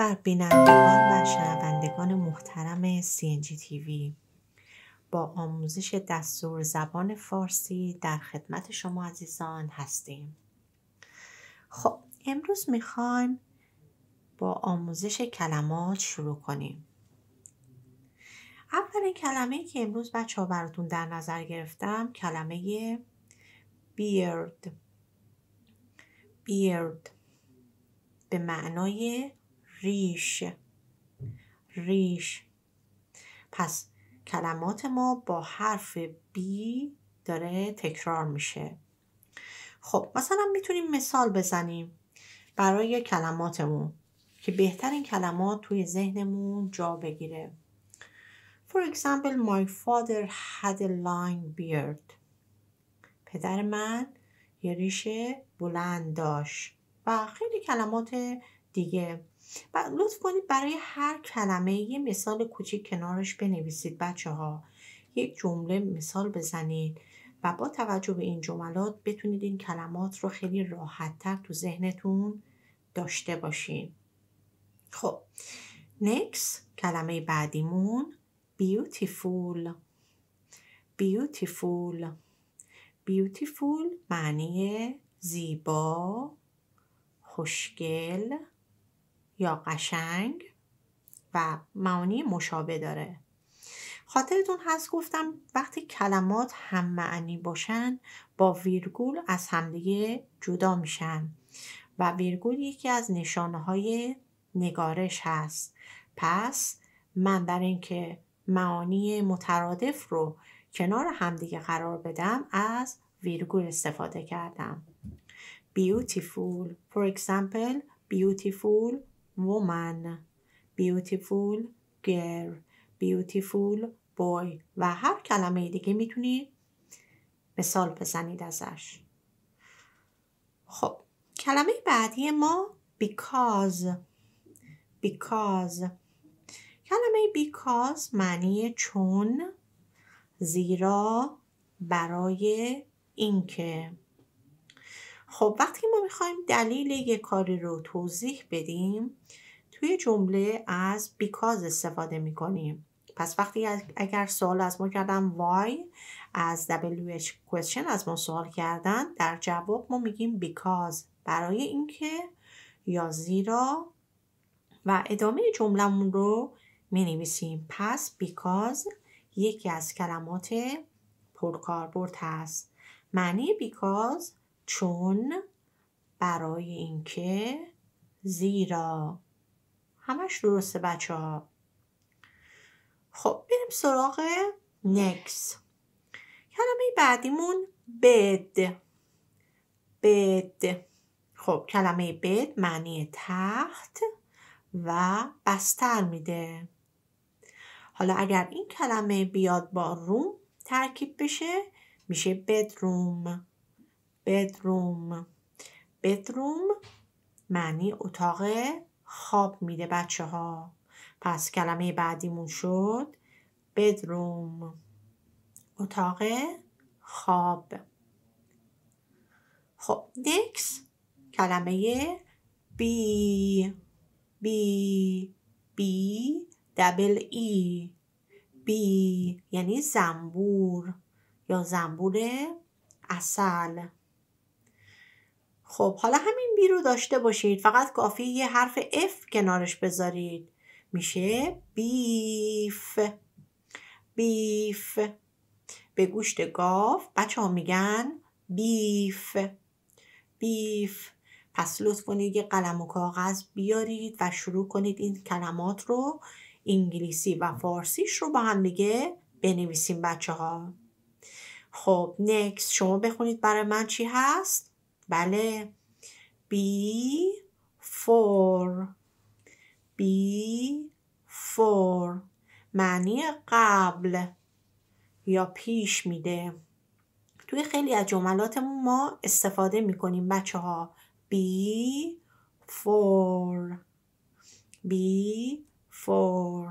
بر بینندگان و شنوندگان محترم CNG TV با آموزش دستور زبان فارسی در خدمت شما عزیزان هستیم خب امروز میخوایم با آموزش کلمات شروع کنیم اولین کلمه که امروز بچه ها براتون در نظر گرفتم کلمه بیرد بیرد به معنای ریش ریش پس کلمات ما با حرف بی داره تکرار میشه خب مثلا میتونیم مثال بزنیم برای کلماتمون که بهترین کلمات توی ذهنمون جا بگیره For example, my father had a long beard. پدر من یه ریش بلند داشت و خیلی کلمات دیگه و لطف کنید برای هر کلمه یه مثال کوچیک کنارش بنویسید بچه ها یک جمله مثال بزنید و با توجه به این جملات بتونید این کلمات رو خیلی تر تو ذهنتون داشته باشین خب نیکس کلمه بعدیمون بیوتیفول بیوتیفول بیوتیفول معنی زیبا خوشگل یا قشنگ و معانی مشابه داره خاطرتون هست گفتم وقتی کلمات هم معنی باشن با ویرگول از همدیگه جدا میشن و ویرگول یکی از نشانه های نگارش هست پس من برای اینکه معانی مترادف رو کنار همدیگه قرار بدم از ویرگول استفاده کردم beautiful for example beautiful woman beautiful girl beautiful boy و هر کلمه دیگه میتونی مثال بزنید ازش خب کلمه بعدی ما because because کلمه because معنی چون زیرا برای اینکه خب وقتی ما میخوایم دلیل یک کاری رو توضیح بدیم توی جمله از بیکاز استفاده میکنیم پس وقتی اگر سوال از ما کردن why از WH question از ما سوال کردن در جواب ما میگیم because برای اینکه یا زیرا و ادامه جملهمون رو می نویسیم پس بیکاز یکی از کلمات پرکاربرد هست معنی بیکاز چون برای اینکه زیرا همش درسته بچه ها خب بریم سراغ نکس کلمه بعدیمون بد بد خب کلمه بد معنی تخت و بستر میده حالا اگر این کلمه بیاد با روم ترکیب بشه میشه بدروم بدروم بدروم معنی اتاق خواب میده بچه ها پس کلمه بعدیمون شد بدروم اتاق خواب خب نکس کلمه بی بی بی دبل ای بی یعنی زنبور یا زنبور اصل خب حالا همین بی رو داشته باشید فقط کافی یه حرف اف کنارش بذارید میشه بیف بیف به گوشت گاف بچه ها میگن بیف بیف پس لطف کنید یه قلم و کاغذ بیارید و شروع کنید این کلمات رو انگلیسی و فارسیش رو با هم دیگه بنویسیم بچه ها خب نکس شما بخونید برای من چی هست بله بی فور بی فور معنی قبل یا پیش میده توی خیلی از جملاتمون ما استفاده میکنیم بچه ها بی فور بی فور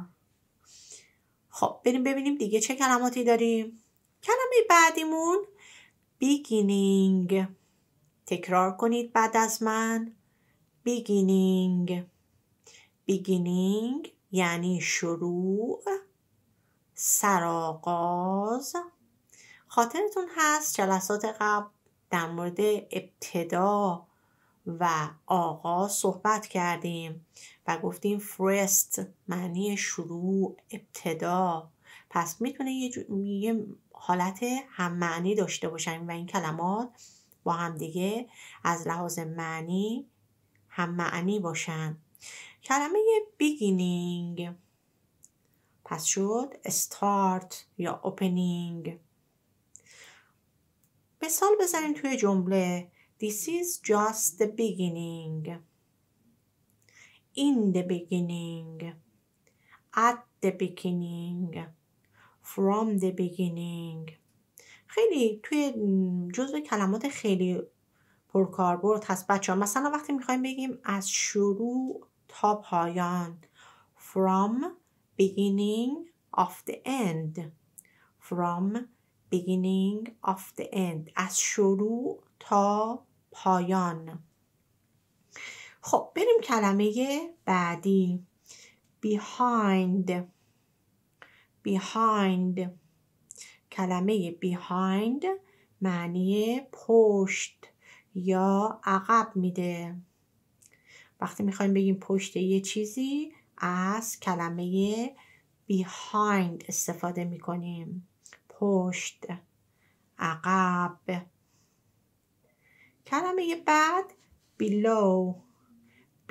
خب بریم ببینیم دیگه چه کلماتی داریم کلمه بعدیمون beginning تکرار کنید بعد از من beginning beginning یعنی شروع سرآغاز خاطرتون هست جلسات قبل در مورد ابتدا و آغاز صحبت کردیم و گفتیم فرست معنی شروع ابتدا پس میتونه یه, حالت هم معنی داشته باشن و این کلمات هم دیگه از لحاظ معنی هم معنی باشن کلمه بیگینینگ پس شد استارت یا اوپنینگ مثال بزنین توی جمله This is just the beginning In the beginning At the beginning From the beginning خیلی توی جزء کلمات خیلی پرکاربرد هست بچه ها مثلا وقتی میخوایم بگیم از شروع تا پایان from beginning of the end from beginning of the end از شروع تا پایان خب بریم کلمه بعدی behind behind کلمه behind معنی پشت یا عقب میده وقتی میخوایم بگیم پشت یه چیزی از کلمه behind استفاده میکنیم پشت عقب کلمه بعد below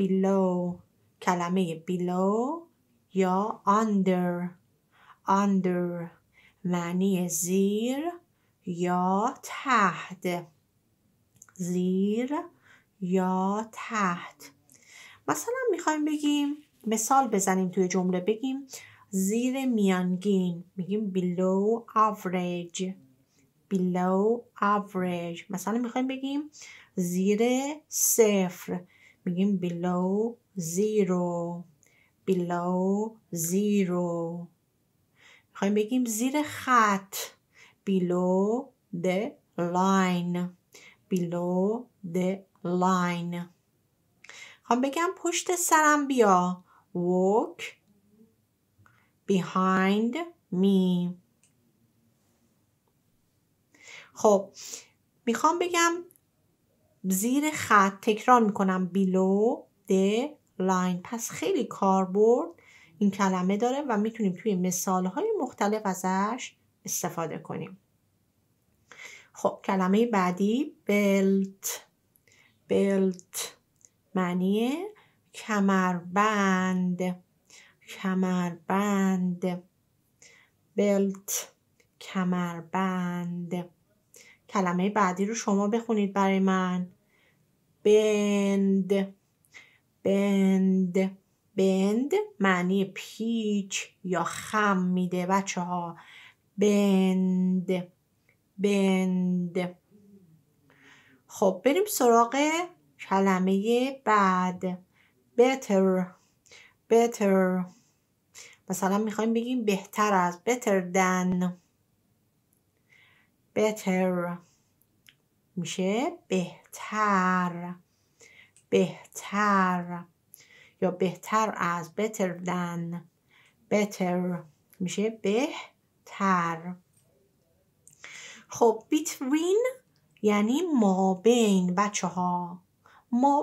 below کلمه below یا under under معنی زیر یا تحت زیر یا تحت مثلا میخوایم بگیم مثال بزنیم توی جمله بگیم زیر میانگین میگیم below average below average مثلا میخوایم بگیم زیر صفر میگیم below zero below zero میخوایم بگیم زیر خط below the line below the line خوام بگم پشت سرم بیا walk behind me خب میخوام بگم زیر خط تکرار میکنم below the line پس خیلی کاربرد این کلمه داره و میتونیم توی های مختلف ازش استفاده کنیم خب کلمه بعدی بلت بلت معنی کمربند کمربند بلت کمربند کلمه بعدی رو شما بخونید برای من بند بند بند معنی پیچ یا خم میده بچه ها بند بند خب بریم سراغ کلمه بعد better better مثلا میخوایم بگیم بهتر از better than better میشه بهتر بهتر یا بهتر از better than better میشه بهتر خب between یعنی ما بین بچه ها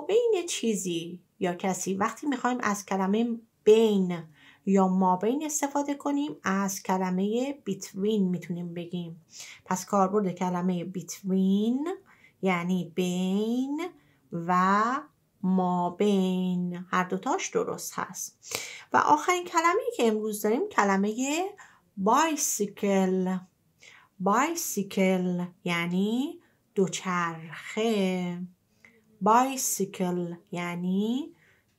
بین چیزی یا کسی وقتی میخوایم از کلمه بین یا ما بین استفاده کنیم از کلمه بیتوین میتونیم بگیم پس کاربرد کلمه بیتوین یعنی بین و ما بین هر دوتاش درست هست و آخرین کلمه که امروز داریم کلمه بایسیکل بایسیکل یعنی دوچرخه بایسیکل یعنی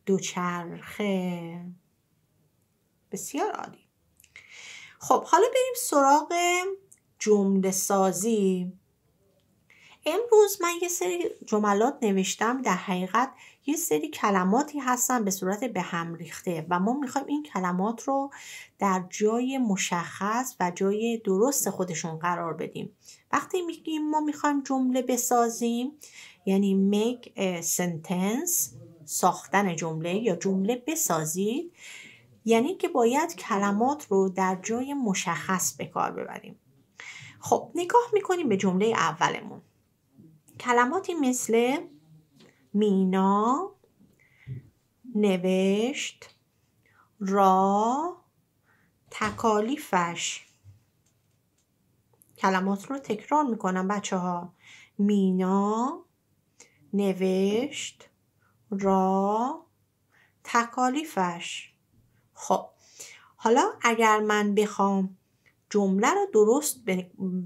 دوچرخه بسیار عالی خب حالا بریم سراغ جمله سازی امروز من یه سری جملات نوشتم در حقیقت یه سری کلماتی هستن به صورت به هم ریخته و ما میخوایم این کلمات رو در جای مشخص و جای درست خودشون قرار بدیم وقتی میگیم ما میخوایم جمله بسازیم یعنی make a sentence ساختن جمله یا جمله بسازید یعنی که باید کلمات رو در جای مشخص به کار ببریم خب نگاه میکنیم به جمله اولمون کلماتی مثل مینا نوشت را تکالیفش کلمات رو تکرار میکنم بچه ها مینا نوشت را تکالیفش خب حالا اگر من بخوام جمله رو درست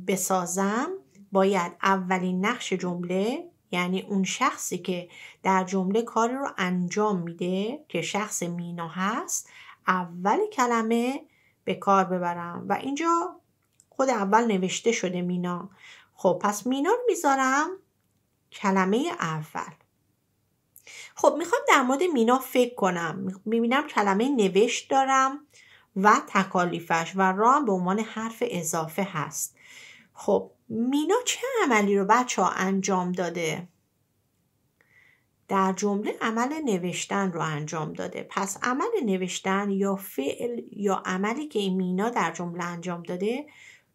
بسازم باید اولین نقش جمله یعنی اون شخصی که در جمله کار رو انجام میده که شخص مینا هست اول کلمه به کار ببرم و اینجا خود اول نوشته شده مینا خب پس مینا رو میذارم کلمه اول خب میخوام در مورد مینا فکر کنم میبینم کلمه نوشت دارم و تکالیفش و را به عنوان حرف اضافه هست خب مینا چه عملی رو بچه ها انجام داده؟ در جمله عمل نوشتن رو انجام داده پس عمل نوشتن یا فعل یا عملی که این مینا در جمله انجام داده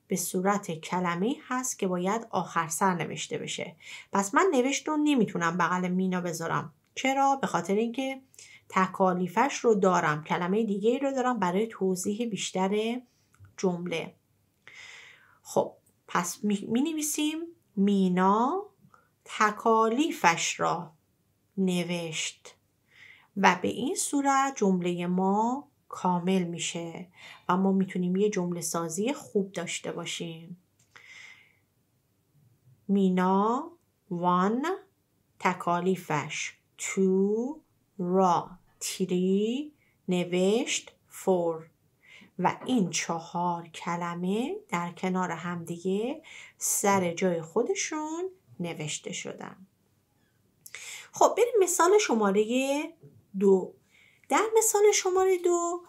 به صورت کلمه هست که باید آخر سر نوشته بشه پس من نوشت رو نمیتونم بغل مینا بذارم چرا به خاطر اینکه تکالیفش رو دارم کلمه دیگه رو دارم برای توضیح بیشتر جمله خب پس می, نویسیم مینا تکالیفش را نوشت و به این صورت جمله ما کامل میشه و ما میتونیم یه جمله سازی خوب داشته باشیم مینا وان تکالیفش تو را تیری نوشت فور و این چهار کلمه در کنار همدیگه سر جای خودشون نوشته شدن خب بریم مثال شماره دو در مثال شماره دو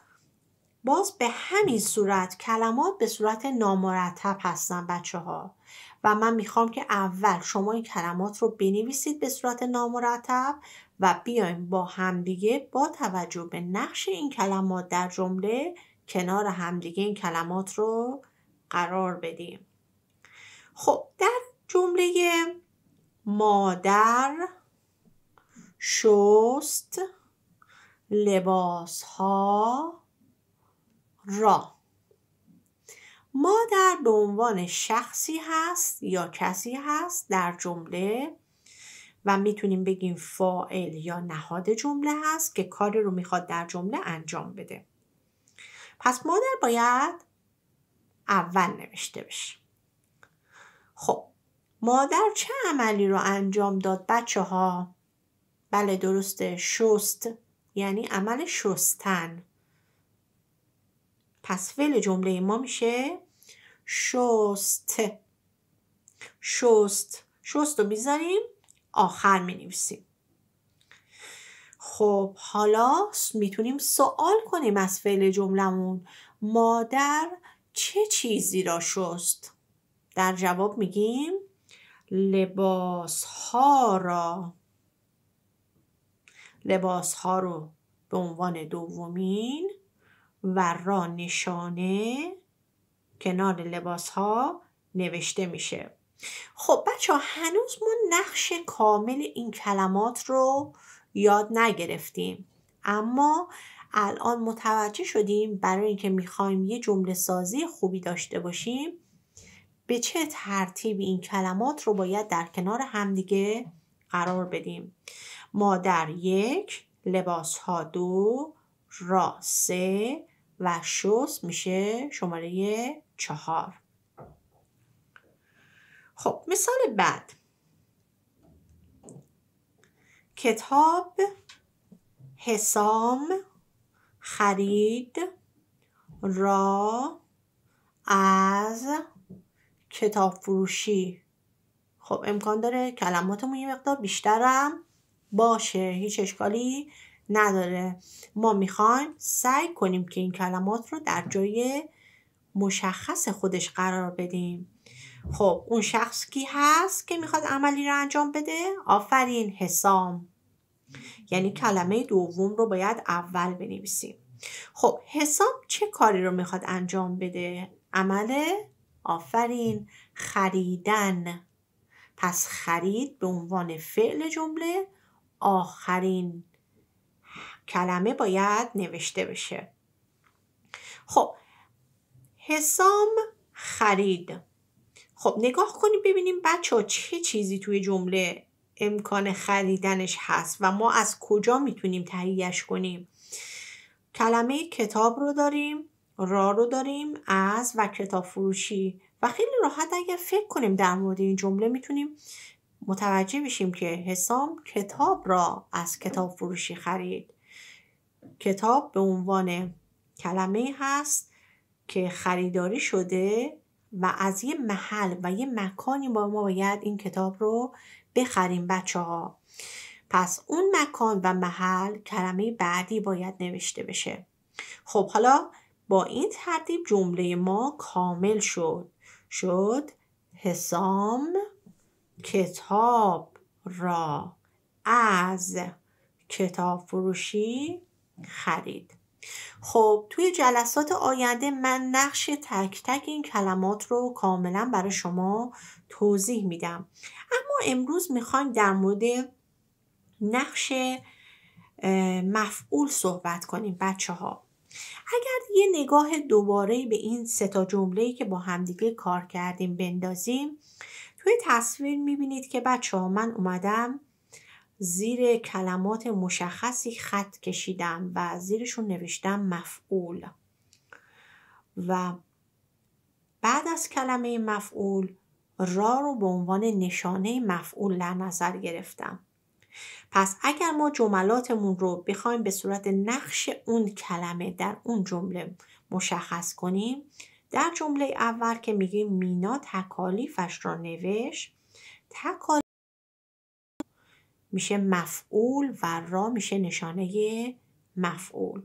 باز به همین صورت کلمات به صورت نامرتب هستن بچه ها و من میخوام که اول شما این کلمات رو بنویسید به صورت نامرتب و بیایم با همدیگه با توجه به نقش این کلمات در جمله کنار همدیگه این کلمات رو قرار بدیم خب در جمله مادر شست لباس ها را مادر به عنوان شخصی هست یا کسی هست در جمله و میتونیم بگیم فاعل یا نهاد جمله هست که کار رو میخواد در جمله انجام بده پس مادر باید اول نوشته بشه خب مادر چه عملی رو انجام داد بچه ها؟ بله درسته شست یعنی عمل شستن پس فعل جمله ما میشه شست شست شست رو میذاریم آخر می نویسیم خب حالا میتونیم سوال کنیم از فعل جملمون مادر چه چیزی را شست؟ در جواب میگیم لباس ها را لباس ها رو به عنوان دومین و را نشانه کنار لباس ها نوشته میشه خب بچه هنوز ما نقش کامل این کلمات رو یاد نگرفتیم اما الان متوجه شدیم برای اینکه میخوایم یه جمله سازی خوبی داشته باشیم به چه ترتیب این کلمات رو باید در کنار همدیگه قرار بدیم مادر یک لباس ها دو را سه و شس میشه شماره چهار خب مثال بعد کتاب حسام خرید را از کتاب فروشی خب امکان داره کلماتمون یه مقدار بیشترم باشه هیچ اشکالی نداره ما میخوایم سعی کنیم که این کلمات رو در جای مشخص خودش قرار بدیم خب اون شخص کی هست که میخواد عملی رو انجام بده آفرین حسام یعنی کلمه دوم رو باید اول بنویسیم خب حسام چه کاری رو میخواد انجام بده عمل آفرین خریدن پس خرید به عنوان فعل جمله آخرین کلمه باید نوشته بشه خب حسام خرید خب نگاه کنیم ببینیم بچه ها چه چیزی توی جمله امکان خریدنش هست و ما از کجا میتونیم تهیهش کنیم کلمه کتاب رو داریم را رو داریم از و کتاب فروشی و خیلی راحت اگر فکر کنیم در مورد این جمله میتونیم متوجه بشیم که حسام کتاب را از کتاب فروشی خرید کتاب به عنوان کلمه هست که خریداری شده و از یه محل و یه مکانی با ما باید این کتاب رو بخریم بچه ها پس اون مکان و محل کلمه بعدی باید نوشته بشه خب حالا با این ترتیب جمله ما کامل شد شد حسام کتاب را از کتاب فروشی خرید خب توی جلسات آینده من نقش تک تک این کلمات رو کاملا برای شما توضیح میدم اما امروز میخوایم در مورد نقش مفعول صحبت کنیم بچه ها اگر یه نگاه دوباره به این ستا جمله که با همدیگه کار کردیم بندازیم توی تصویر میبینید که بچه ها من اومدم زیر کلمات مشخصی خط کشیدم و زیرشون نوشتم مفعول و بعد از کلمه مفعول را رو به عنوان نشانه مفعول در نظر گرفتم پس اگر ما جملاتمون رو بخوایم به صورت نقش اون کلمه در اون جمله مشخص کنیم در جمله اول که میگیم مینا تکالیفش را نوشت تکالیف میشه مفعول و را میشه نشانه مفعول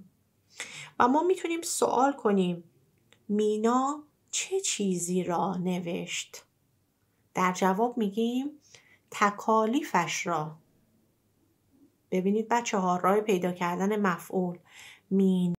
و ما میتونیم سوال کنیم مینا چه چیزی را نوشت در جواب میگیم تکالیفش را ببینید بچه ها راه پیدا کردن مفعول مینا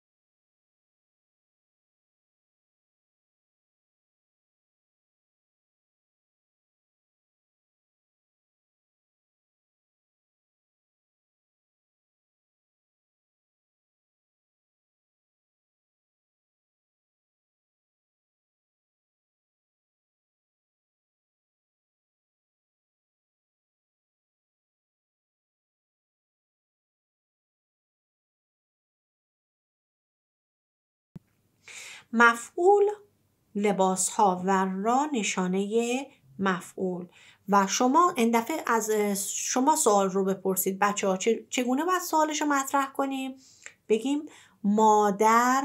مفعول لباس ها و را نشانه مفعول و شما این دفعه از شما سوال رو بپرسید بچه ها چگونه باید سوالش رو مطرح کنیم بگیم مادر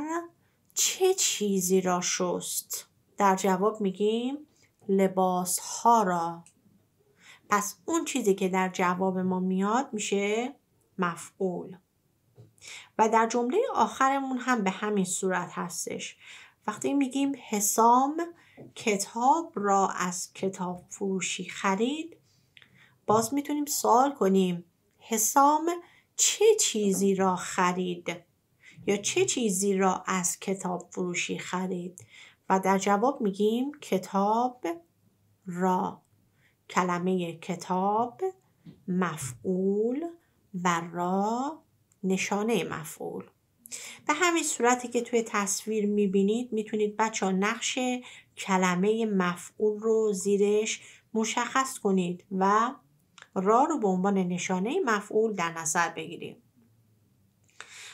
چه چیزی را شست در جواب میگیم لباس ها را پس اون چیزی که در جواب ما میاد میشه مفعول و در جمله آخرمون هم به همین صورت هستش وقتی میگیم حسام کتاب را از کتاب فروشی خرید باز میتونیم سوال کنیم حسام چه چیزی را خرید یا چه چیزی را از کتاب فروشی خرید و در جواب میگیم کتاب را کلمه کتاب مفعول و را نشانه مفعول به همین صورتی که توی تصویر میبینید میتونید بچه ها نقش کلمه مفعول رو زیرش مشخص کنید و را رو به عنوان نشانه مفعول در نظر بگیریم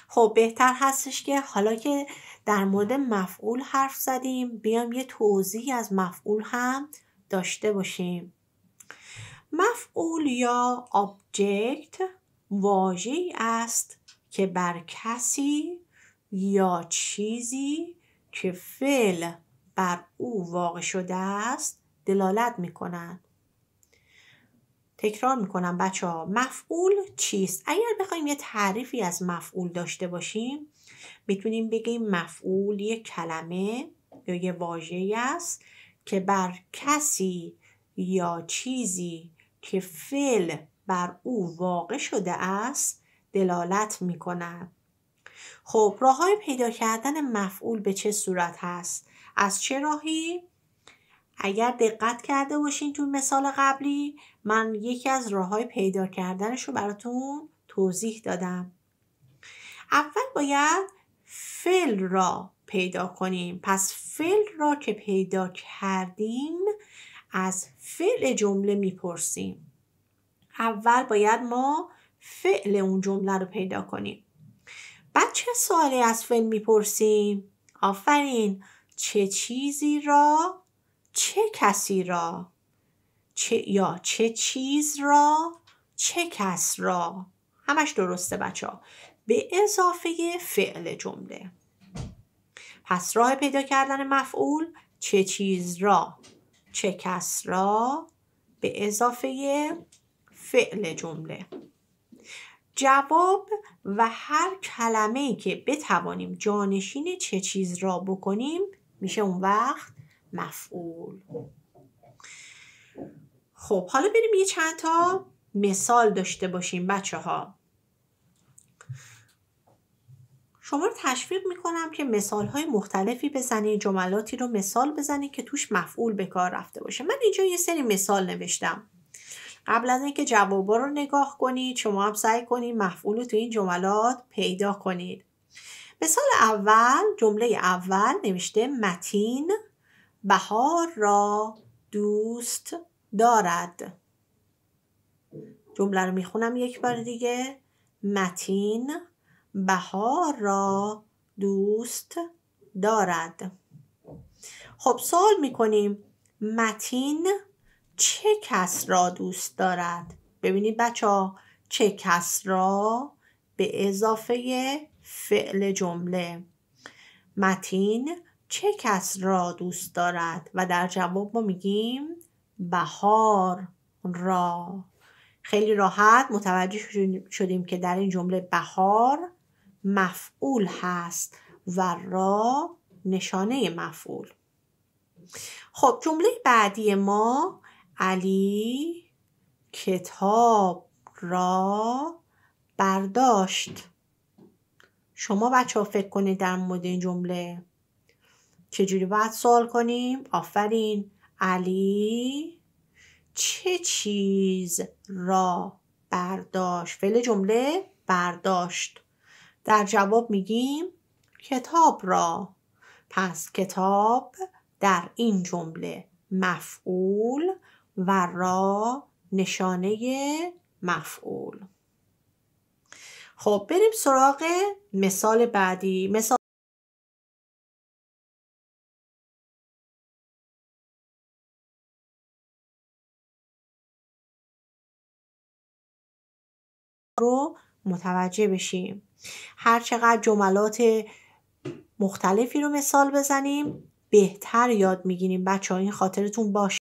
خب بهتر هستش که حالا که در مورد مفعول حرف زدیم بیام یه توضیح از مفعول هم داشته باشیم مفعول یا آبجکت واژه‌ای است که بر کسی یا چیزی که فعل بر او واقع شده است دلالت می کند. تکرار می کنم بچه ها مفعول چیست؟ اگر بخوایم یه تعریفی از مفعول داشته باشیم میتونیم بگیم مفعول یه کلمه یا یه واژه است که بر کسی یا چیزی که فعل بر او واقع شده است دلالت می کند خب راه های پیدا کردن مفعول به چه صورت هست از چه راهی اگر دقت کرده باشین تو مثال قبلی من یکی از راه های پیدا کردنش رو براتون توضیح دادم اول باید فعل را پیدا کنیم پس فعل را که پیدا کردیم از فعل جمله میپرسیم اول باید ما فعل اون جمله رو پیدا کنیم بعد چه سوالی از فعل میپرسیم آفرین چه چیزی را چه کسی را چه یا چه چیز را چه کس را همش درسته بچه ها به اضافه فعل جمله پس راه پیدا کردن مفعول چه چیز را چه کس را به اضافه فعل جمله جواب و هر کلمه ای که بتوانیم جانشین چه چیز را بکنیم میشه اون وقت مفعول خب حالا بریم یه چند تا مثال داشته باشیم بچه ها شما رو تشویق میکنم که مثال های مختلفی بزنی جملاتی رو مثال بزنی که توش مفعول به کار رفته باشه من اینجا یه سری مثال نوشتم قبل از اینکه جوابا رو نگاه کنید شما هم سعی کنید مفعول رو تو این جملات پیدا کنید مثال اول جمله اول نوشته متین بهار را دوست دارد جمله رو میخونم یک بار دیگه متین بهار را دوست دارد خب سوال میکنیم متین چه کس را دوست دارد ببینید بچه ها چه کس را به اضافه فعل جمله متین چه کس را دوست دارد و در جواب ما میگیم بهار را خیلی راحت متوجه شدیم که در این جمله بهار مفعول هست و را نشانه مفعول خب جمله بعدی ما علی کتاب را برداشت شما بچه ها فکر کنید در مورد این جمله چجوری باید سوال کنیم آفرین علی چه چیز را برداشت فعل جمله برداشت در جواب میگیم کتاب را پس کتاب در این جمله مفعول و را نشانه مفعول خب بریم سراغ مثال بعدی مثال رو متوجه بشیم هرچقدر جملات مختلفی رو مثال بزنیم بهتر یاد میگیریم بچه ها این خاطرتون باشه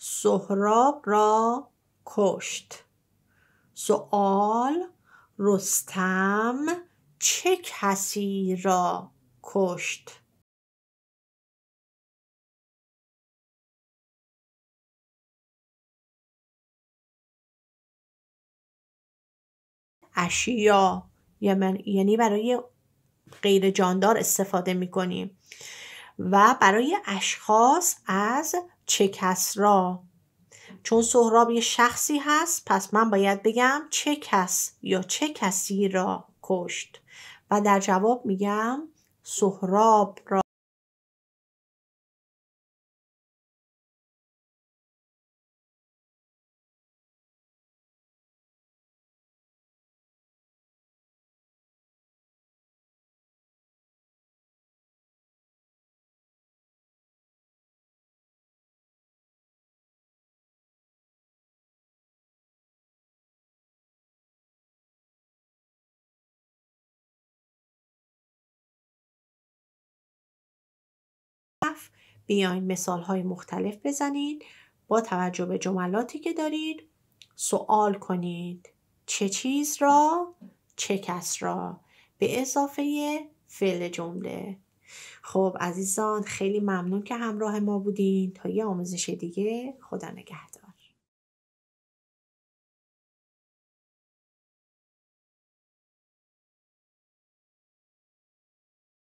سهراب را کشت سوال رستم چه کسی را کشت اشیا یعنی برای غیر جاندار استفاده می کنیم و برای اشخاص از چه کس را چون سهراب یه شخصی هست پس من باید بگم چه کس یا چه کسی را کشت و در جواب میگم سهراب را بیاین مثال های مختلف بزنید با توجه به جملاتی که دارید سوال کنید چه چیز را چه کس را به اضافه فعل جمله خب عزیزان خیلی ممنون که همراه ما بودین تا یه آموزش دیگه خدا نگهدار